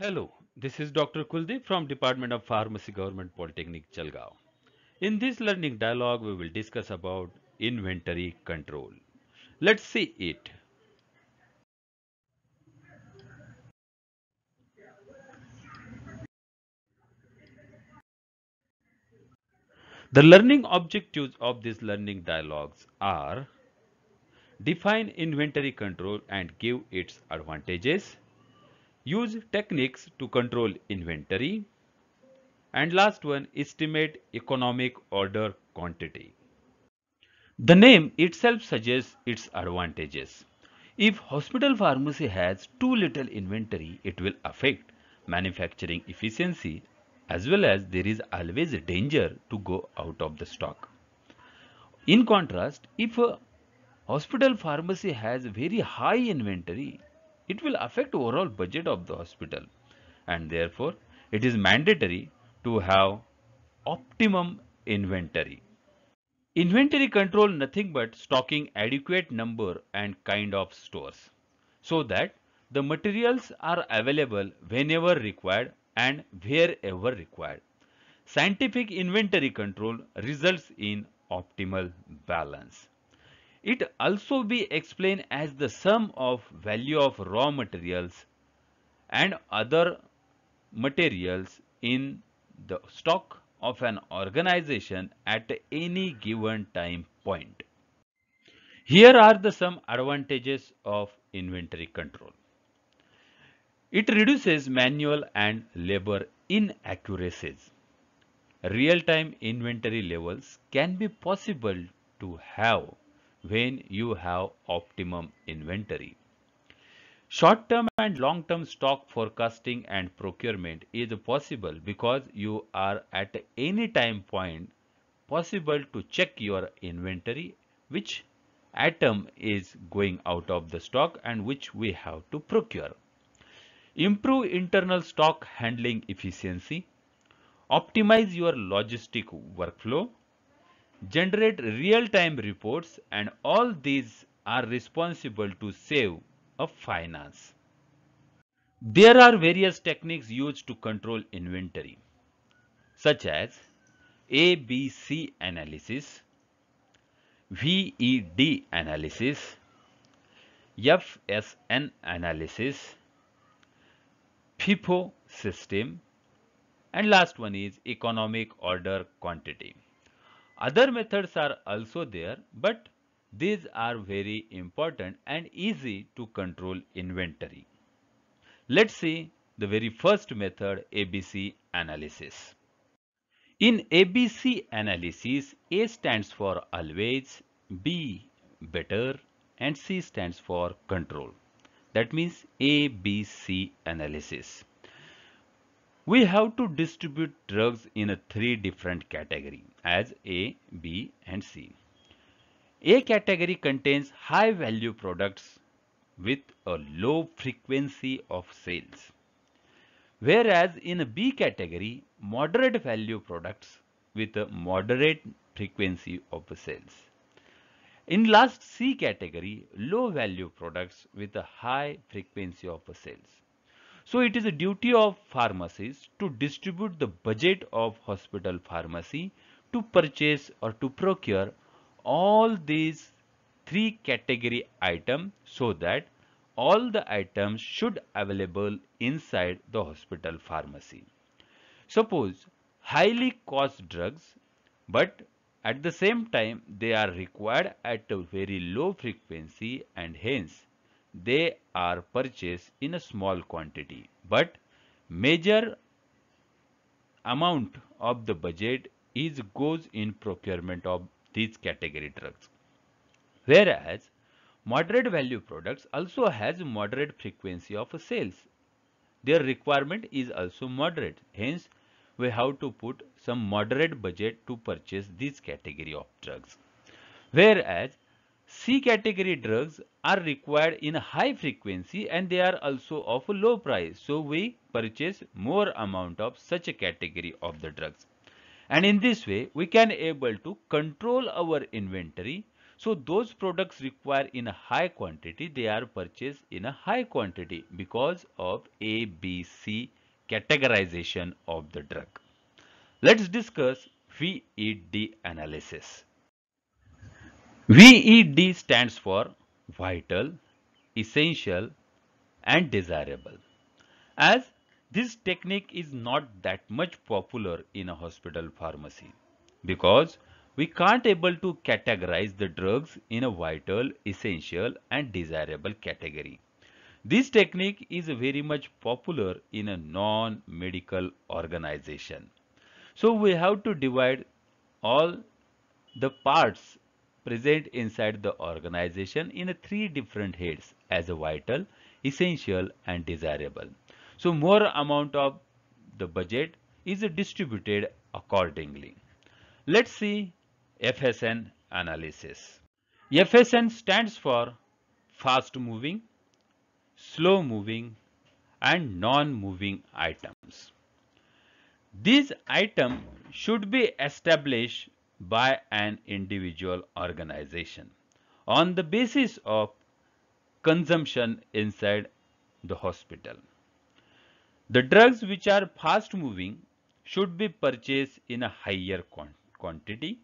Hello, this is Dr. Kuldeep from Department of Pharmacy Government Polytechnic Chalgao. In this learning dialogue, we will discuss about inventory control. Let's see it. The learning objectives of these learning dialogues are define inventory control and give its advantages, Use techniques to control inventory. And last one, estimate economic order quantity. The name itself suggests its advantages. If hospital pharmacy has too little inventory, it will affect manufacturing efficiency as well as there is always a danger to go out of the stock. In contrast, if a hospital pharmacy has very high inventory, it will affect overall budget of the hospital and therefore it is mandatory to have optimum inventory. Inventory control nothing but stocking adequate number and kind of stores so that the materials are available whenever required and wherever required. Scientific inventory control results in optimal balance. It also be explained as the sum of value of raw materials and other materials in the stock of an organization at any given time point. Here are the some advantages of inventory control. It reduces manual and labor inaccuracies. Real-time inventory levels can be possible to have when you have optimum inventory. Short-term and long-term stock forecasting and procurement is possible because you are at any time point possible to check your inventory which atom is going out of the stock and which we have to procure. Improve internal stock handling efficiency. Optimize your logistic workflow generate real-time reports and all these are responsible to save a finance. There are various techniques used to control inventory such as ABC analysis, VED analysis, FSN analysis, FIFO system and last one is economic order quantity. Other methods are also there, but these are very important and easy to control inventory. Let's see the very first method ABC analysis. In ABC analysis, A stands for always, B better and C stands for control. That means ABC analysis. We have to distribute drugs in a three different category as A, B and C. A category contains high value products with a low frequency of sales. Whereas in B category, moderate value products with a moderate frequency of sales. In last C category, low value products with a high frequency of sales. So it is a duty of pharmacists to distribute the budget of hospital pharmacy to purchase or to procure all these three category item so that all the items should available inside the hospital pharmacy. Suppose highly cost drugs but at the same time they are required at a very low frequency and hence they are purchased in a small quantity but major amount of the budget is goes in procurement of these category drugs whereas moderate value products also has moderate frequency of sales their requirement is also moderate hence we have to put some moderate budget to purchase this category of drugs whereas C category drugs are required in high frequency and they are also of low price. So we purchase more amount of such a category of the drugs. And in this way, we can able to control our inventory. So those products require in a high quantity, they are purchased in a high quantity because of A, B, C categorization of the drug. Let's discuss VED analysis. VED stands for vital, essential and desirable. As this technique is not that much popular in a hospital pharmacy because we can't able to categorize the drugs in a vital, essential and desirable category. This technique is very much popular in a non-medical organization. So we have to divide all the parts present inside the organization in three different heads as vital, essential and desirable. So more amount of the budget is distributed accordingly. Let's see FSN analysis. FSN stands for fast moving, slow moving and non-moving items. These items should be established by an individual organization on the basis of consumption inside the hospital. The drugs which are fast moving should be purchased in a higher quantity.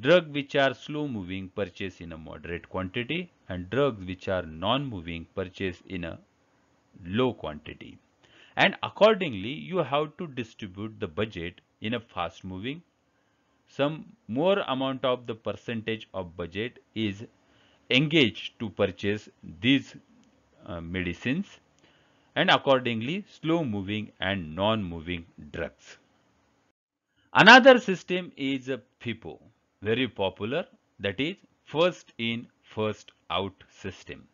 Drug which are slow moving purchased in a moderate quantity and drugs which are non-moving purchased in a low quantity. And accordingly, you have to distribute the budget in a fast moving some more amount of the percentage of budget is engaged to purchase these uh, medicines and accordingly slow moving and non moving drugs. Another system is a FIPO, very popular that is first in first out system.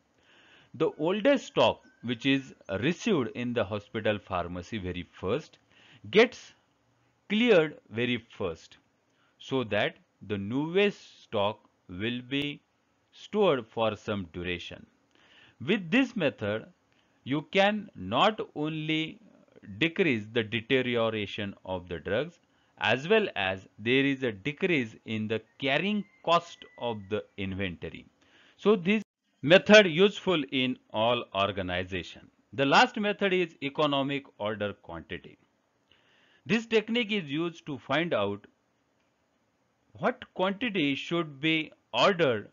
The oldest stock which is received in the hospital pharmacy very first gets cleared very first so that the newest stock will be stored for some duration. With this method, you can not only decrease the deterioration of the drugs as well as there is a decrease in the carrying cost of the inventory. So this method useful in all organization. The last method is economic order quantity. This technique is used to find out what quantity should be ordered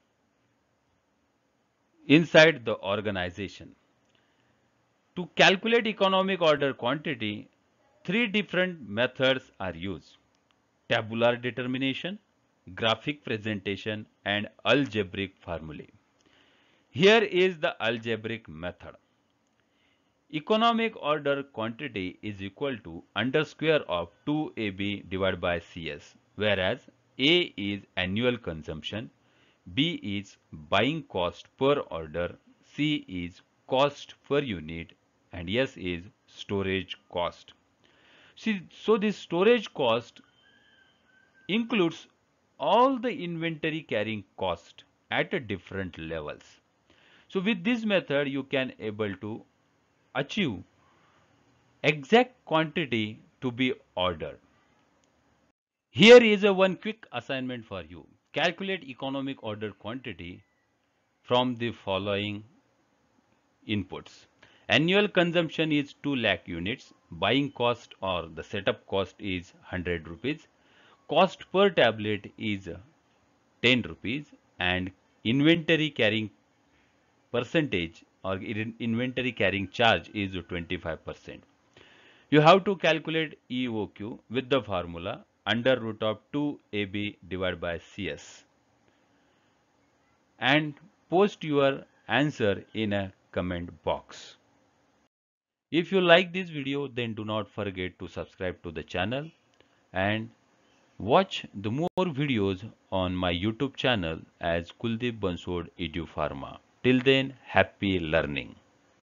inside the organization. To calculate economic order quantity, three different methods are used. Tabular determination, graphic presentation and algebraic formulae. Here is the algebraic method. Economic order quantity is equal to under square of 2AB divided by CS, whereas a is annual consumption, B is buying cost per order, C is cost per unit, and S is storage cost. See, so this storage cost includes all the inventory carrying cost at different levels. So with this method, you can able to achieve exact quantity to be ordered. Here is a one quick assignment for you. Calculate economic order quantity from the following inputs. Annual consumption is 2 lakh units. Buying cost or the setup cost is 100 rupees. Cost per tablet is 10 rupees and inventory carrying percentage or inventory carrying charge is 25%. You have to calculate EOQ with the formula under root of 2ab divided by cs and post your answer in a comment box. If you like this video then do not forget to subscribe to the channel and watch the more videos on my YouTube channel as Kuldeep Bansod Pharma. Till then happy learning.